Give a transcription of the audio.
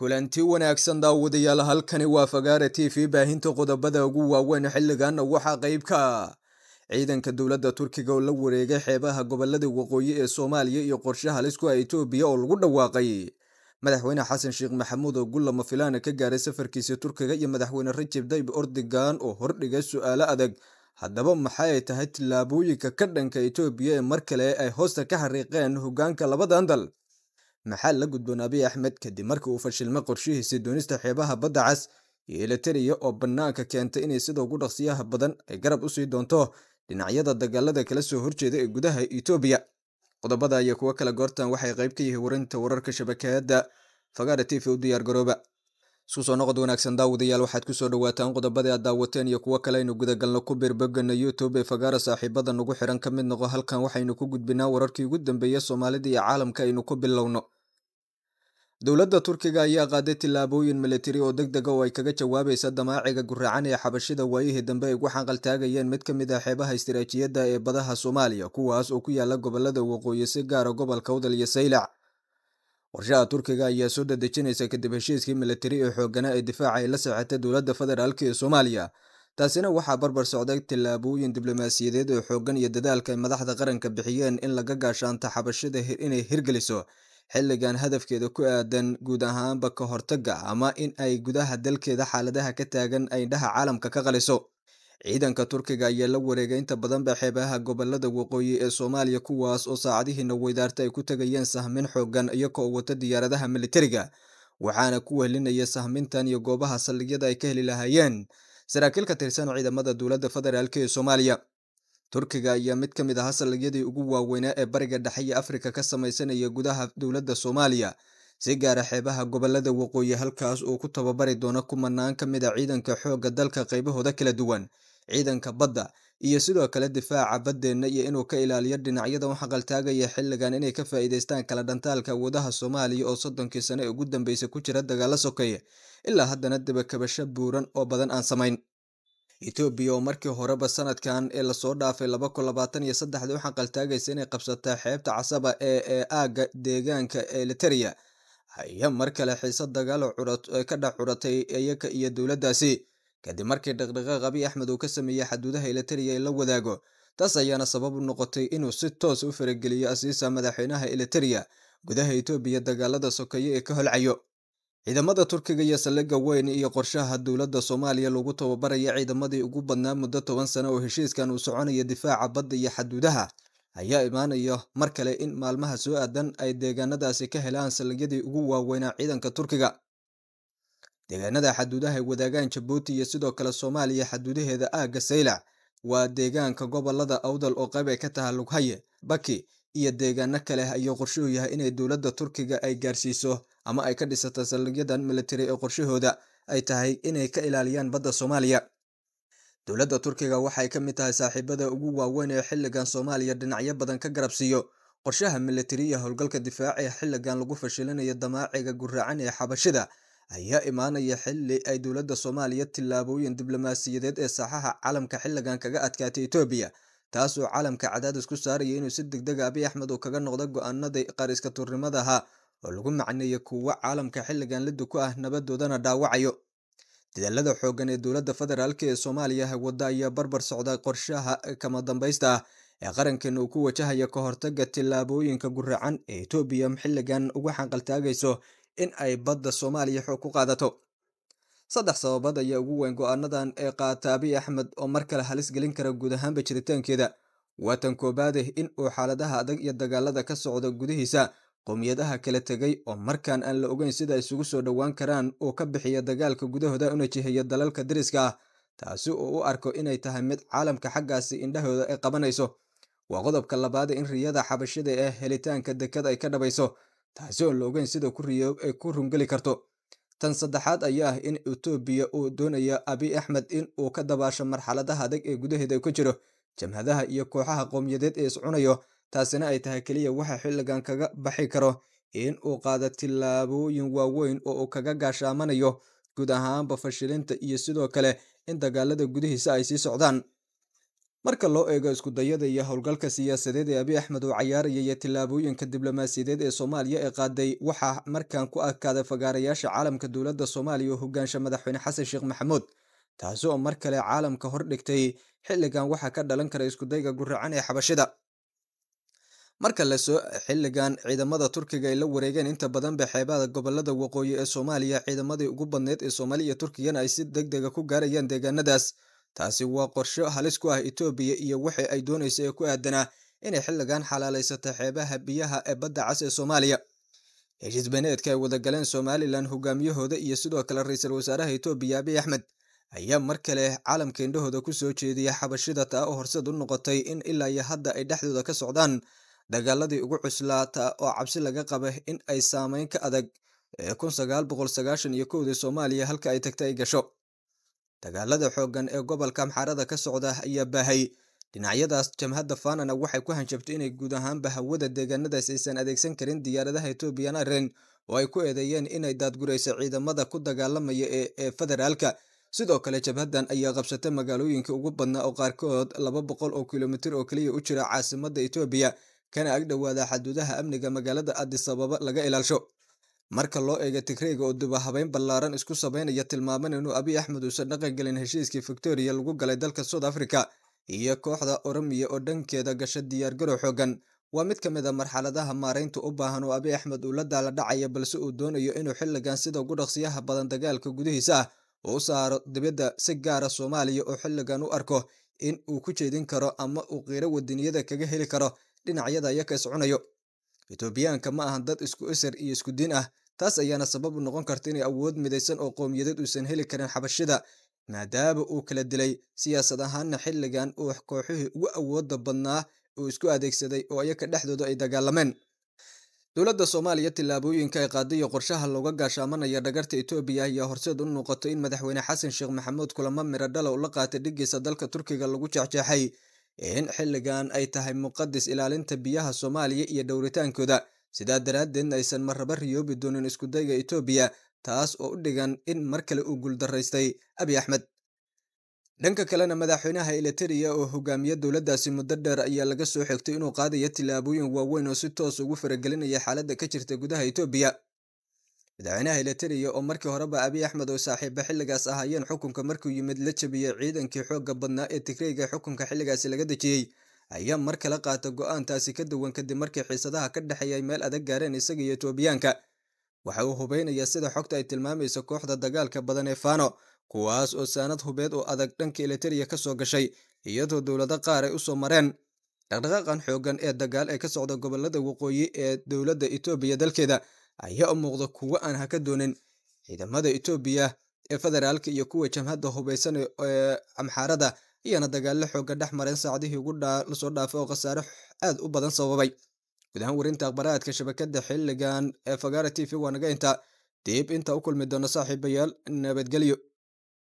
kulanti wanaagsan daawadayaal halkani waa fagaara t v baahinta qodobada ugu waaweyn xilligaana waxaa qeyb ka ah ciidanka dowladda turkiga oo la wareegay xeebaha gobolada waqooyi ee soomaaliya iyo qorshaha halisku a etoobiya oo lagu dhawaaqay madaxweyne xasan sheekh maxamuud oo gullama filaana ka gaaray safarkiisa turkiga iyo madaxweyne rajab dayb ordogan oo hordhigay su'aalo adag haddaba maxay tahay tallaabooyinka ka dhanka etoobiya ee mar kale ay hoosta ka xariiqeen hoggaanka labadan dal maxaa la gudboon abiy axmed kadib markii uu fashilmay qorshihiisii doonista xeebaha badda cas iyo elitariya oo bannaanka keenta inay sida ugu dhaqsiyaha badan ay garab usii doonto dhinacyada dagaalada kala soo horjeeda ee gudaha etoobiya qodobada iyo kuwo kale goortan waxay qayb ka yihiin warinta wararka shabakayadda fagaara t v u diyaargarooba isku soo noqod wanaagsan daawadayaal waxaad kusoo dhawaataan qodobadii aad daawateen iyo kuwo kale aynu gudagalno ku birbogana youtube ee fagaara saaxiibada nagu xiran ka mid noqo halkan waxaynu ku gudbinaa wararkii ugu dambeeya soomaalida iyo caalamka aynu ku bilowno dowladda turkiga ayaa qaaday tillaabooyin militari oo deg dega ah oo ay kaga jawaabaysa damaaciga guracan ee xabashida waayihii dambe ay ku xanqaltaagayeen mid ka mid ah xeebaha istaraatiijiyadda ee badaha soomaaliya kuwaas oo ku yaalla gobollada waqooyi si gaara gobolka udal iyo saylac warshaha turkiga ayaa soo dadejinaysa kadib heshiiskii militari ee xoogganaa ee difaaca ay la saxeetay dowladda federaalk ee soomaaliya taasina waxaa barbar socday tillaabooyin diblomaasiyadeed oo xooggan iyo dadaalka ay madaxda qaranka bixiyeen in laga gaashaanto xabashida inay hirgeliso xilligan hadafkeeda ku aadan guud ahaanba ka hortaga ama in ay gudaha dalkeeda xaaladaha ka taagan ay indhaha caalamka ka qaliso ciidanka turkiga ayaa la wareegay inta badanba xeebaha gobolada waqooyi ee soomaaliya kuwaas oo saacadihiina weydaarta ay ku tegayeen sahmin xooggan xoogan iyagoo wata diyaaradaha militariga waxaana ku wehlinaya sahmintan iyo goobaha saldhigyada ay ka heli lahaayeen saraakiil ka tirsan ciidamada dowladda federaalk ee soomaaliya turkiga ayaa mid ka mid ah saldhigyadii ugu waaweynaa ee bariga dhexe iyo afrika ka samaysanaya gudaha dowladda soomaaliya si gaara ah xeebaha gobollada waqooyi halkaas uu ku tababari doono kumanaan ka mid a ah ciidanka xoogga dalka qaybahooda kala duwan ciidanka badda iyo sidoo kale difaaca baddeenna iyo inuu ka ilaaliyo dhinacyada u xilligan inay ka faa'iidaystaan kala dhantaalka awoodaha soomaaliya oo soddonkii sane ugu dambeysa ku jira dagaalla sokeeye ilaa haddana debakabasho buuran oo badan aan samayn Ethiopia oo markii horeba sanadkan ee lasoo dhaafay laba kun labaatan iyo u xaqaltaagaysa inay qabsataa xeebta casaba ee ee aagga deegaanka eliteria aya mar kale xiisad dagaalo ka dhex curatay iyaka iyo dowladdaasi kadib markii dhaqdhaqaaq abiy axmed uu ka sameeyey xaduudaha ee la wadaago taas ayaana sabab u noqotay inuu si toos u farageliyo asiisa madaxweynaha eliteria gudaha etoobiya dagaalada sokeeye ee ka holcayo ciidamada turkiga iyo saldhigga weyn iyo qorshaha dowladda soomaaliya lagu tababaraya ciidamadii ugu badnaa muddo toban sano oo heshiiskan uu soconaya difaaca badda iyo xaduudaha ayaa imaanaya mar kale in maalmaha soo aadan ay deegaanadaasi ka helaan saldhigyadii ugu waaweynaa ciidanka turkiga deegaanada xaduudaha ay wadaagaan jabuuti iyo sidoo kale soomaaliya xaduudaheeda aagga sayla waa deegaanka gobolada awdal oo qayb ay ka taha lughaye baki iyo deegaano kale ayuu qorshe u yahay inay dowladda turkiga ay gaarsiiso ama ay ka dhisato saldhigyadan militari ee qorshahooda ay tahay inay ka ilaaliyaan badda soomaaliya dowladda turkiga waxay ka mid tahay saaxiibada ugu waaweyn ee xilligan soomaaliya dhinacyo badan ka garabsiiyo qorshaha iyo howlgalka difaac ee xilligan lagu fashilinayo damaaciga guraacan ee xabashida ayaa imaanaya xilli ay dowladda soomaaliya tillaabooyin diblomaasiyadeed ee saaxaha caalamka xilligan kaga adkaatay etoobiya taas oo caalamka cadaadis ku saaraya inuu si deg degdega ah abiy axmed uu kaga noqdo go-aanada qariska turnimadaha oo lagu macneeyey kuwo caalamka xilligan liddu ku ah nabadoodana dhaawacayo dadaalada xooggan ee dowladda federaalk ee soomaaliya wadda ayaa barbar socda qorshaha kama dambaysta ah ee qarankeena uu ku wajahaya ka hortaga tillaabooyinka guracan ee etoobiya xilligan ugu xanqaltaagayso in ay badda soomaaliya xoog ku qaadato saddex sababood ayaa ugu weyn go'aanadan ee qaata abiy axmed oo mar kale halis gelin kara guud ahaanba jiritaankeeda waa tan koobaadeh in uu xaaladaha adag iyo dagaalada ka socda gudihiisa qowmiyadaha kala tegay oo markaan aan la ogeyn sida isugu soo dhowaan karaan uu ka bixiya dagaalka gudahooda una jiheeya dalalka deriska ah taasi uu u arko inay tahay mid caalamka xaggaasi indhahooda ay qabanayso waa qodobka labaade in riyada xabashada ee helitaanka dekad ay ka dhabayso taasi oon la ogeyn sida ku riyo ay ku rungeli karto tan saddexaad ayaa ah in etoobiya uu doonayo abi axmed in uu ka dabaasho marxaladaha adag ee gudaheeda ku jiro jamhadaha iyo kooxaha qowmiyadeed ee iscunayo taasina ay tahay keliya waxa xilligan kaga baxi karo in uu qaado tillaabooyin waaweyn oo uu kaga gaashaamanayo guud ahaanba fashilinta iyo sidoo kale in dagaalada gudihiisa ay sii socdaan marka loo eego iskudayada iyo howlgalka siyaasadeed ee abi axmed uu iyo tillaabooyinka diblomaasiyadeed ee soomaaliya ee qaaday waxaa markan ku adkaaday fagaarayaasha caalamka dowladda soomaaliya oo hoggaansha madaxweyne xasan sheekh maxamuud taasi oo mar kale caalamka hor dhigtay xilligan waxaa ka dhalan kara iskudayga guracan ee xabashida marka lasoo xilligan ciidamada turkiga ay la wareegeen inta badanba xeebaada gobolada waqooyi ee soomaaliya ciidamadii ugu badneyd ee soomaaliya turkigana ay si deg dega ah ku gaarayaan deegaanadaas taasi waa qorsho halis ku ah etoobiya iyo waxa ay doonaysa ee ku aadanaa inay xilligan xalaalaysata xeebaha biyaha ee badda cas ee soomaaliya heshiis beneedka ay wadagaleen galeen somalilan hogaamiyahooda iyo sidoo kale ra-iisul wasaaraha etoobiya abiy axmed ayaa mar kale caalamka indhahooda ku soo jeediya xabashida taa oo horseed u noqotay in ilaa iyo hadda ay dhexdooda ka socdaan dagaaladii ugu cuslaata oo cabsi laga qaba in ay saameyn ka adag ee kun sagaal boqol sagaashan iyo kowdii soomaaliya halka ay tagta ay gasho dagaalada xooggan ee gobolka amxaarada ka socda ayaa baahay dhinacyadaas jamhadda faanana waxay ku hanjabtay inay guud ahaanba hawada deegaanadaas aysan adeegsan karin diyaaradaha etoobiyan aren oo ay ku eedeeyeen inay daadgurayso ciidamada ku dagaalamaya ee federaalka sidoo kale jabhadan ayaa qabsatay magaalooyinka ugu badnaa oo qaarkood laba boqol oo kilomitir oo keliya u jira caasimadda etoobiya kana ag dhowaada xaduudaha amniga magaalada addisababa laga ilaalsho Marka loo eega Tigreega oo dib-u-habayn ballaaran isku samaynaya tilmaaman inuu Abiy Axmed uusan dhaqan gelin heshiiskii Victoria lagu galay dalka South Africa iyo kooxda Oromiya oo dhankeeda gasha diyaargarow xooggan waa mid ka mid a ah marxaladaha maaraynta u baahan oo Abiy Axmed uu la daala dhacayo balse uu doonayo inuu xilligan sida ugu dhaqsiyaha badan dagaalka gudihiisa ah uu u saaro dibadda si gaara ah Soomaaliya oo xilligan u arko in uu ku jeedin karo ama uu qiiro wadiniyada kaga heli karo dhinacyada ayaka is cunayo Itoobiyaanka ma ahan dad isku isir iyo isku diin ah taas ayaana sabab u noqon karta inay awood midaysan oo qowmiyadeed uusan heli karin xabashida maadaaba uu kala dilay siyaasad ahaanna xilligan uu kooxihii ugu awoodda badnaa uu isku adeegsaday oo iyaka dhexdooda ay dagaalameen dowladda soomaaliya tallaabooyinka ay qaadayo qorshaha looga gaashaamanaya dhagarta etoobiya ayaa horseed u noqotay in madaxweyne xasan sheekh maxamuud kulamo miro dhalow la qaatay dhiggiisa dalka turkiga lagu jeexjeexay in xilligan ay tahay muqadis ilaalinta biyaha soomaaliya iyo dhowritaankooda sidaa daraaddeedna aysan marraba riyoobi doonin iskudayga etoobiya taas oo u dhigan in mar kale uu guuldaraystay abiy axmed dhanka kalena madaxweynaha eliteria oo hogaamiya dowladdaasi muddo dheer ayaa laga soo xigtay inuu qaadaya tilaabooyin waaweyn oo si toos ugu faragelinaya xaaladda ka jirta gudaha etoobiya madaxweynaha eliteriya oo markii horeba abiy axmed oo saaxiiba xilligaas ahaayeen xukunka markuu yimid la jabiyey ciidankii xoogga badnaa ee tigreyga xukunka xilligaasi laga dejiyey ayaa mar kala qaata go'aantaasi ka duwan kadib markii xiisadaha ka dhexeeya ay meel adag gaareen isaga iyo etoobiyaanka waxa uu hubeynayaa sida xogta ay tilmaamayso kooxda dagaalka badan ee fano kuwaas oo saanad hubeed oo adag dhanka elitariya ka soo gashay iyadoo dowlado qaar ay u soo mareen dhaqdhaqaaqan xooggan ee dagaal ee ka socda gobollada waqooyi ee dowladda etoobiya dalkeeda ayaa u muuqda kuwo aan haka doonin ciidamada etoobiya ee federaalka iyo kuwa jamhadda hubaysan ee amxaarada ayaana dagaalo xooga dhex maren saacadihii ugu lasoo dhaafay oo khasaare aad u badan sababay guud ahaan warinta akhbaraadka shabakada xilligan ee fagara t v waa naga intaa dib inta u kulmi doona saaxiibayaal nabadgelyo